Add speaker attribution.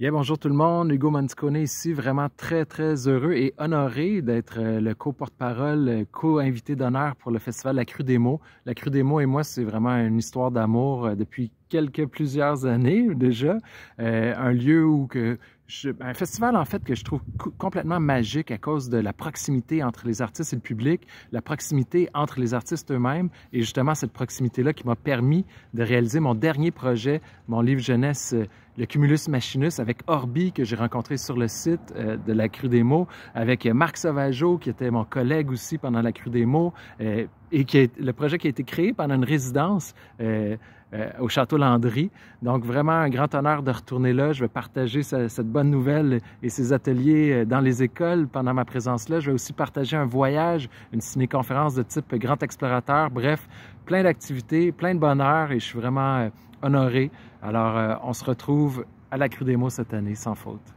Speaker 1: bonjour tout le monde, Hugo Manticone ici, vraiment très très heureux et honoré d'être euh, le co-porte-parole, euh, co-invité d'honneur pour le Festival La Crue des mots. La Crue des mots et moi, c'est vraiment une histoire d'amour euh, depuis quelques plusieurs années déjà, euh, un lieu où que un festival en fait que je trouve complètement magique à cause de la proximité entre les artistes et le public, la proximité entre les artistes eux-mêmes et justement cette proximité-là qui m'a permis de réaliser mon dernier projet, mon livre jeunesse euh, Le Cumulus Machinus avec Orbi que j'ai rencontré sur le site euh, de la Crue des Mots, avec Marc Sauvageau qui était mon collègue aussi pendant la Crue des Mots et qui est le projet qui a été créé pendant une résidence euh, au Château Landry. Donc vraiment un grand honneur de retourner là. Je vais partager cette bonne nouvelle et ces ateliers euh, dans les écoles pendant ma présence là. Je vais aussi partager un voyage, une ciné-conférence de type Grand Explorateur. Bref, plein d'activités, plein de bonheur et je suis vraiment euh, honoré. Alors on se retrouve à la Crue des Mots cette année, sans faute.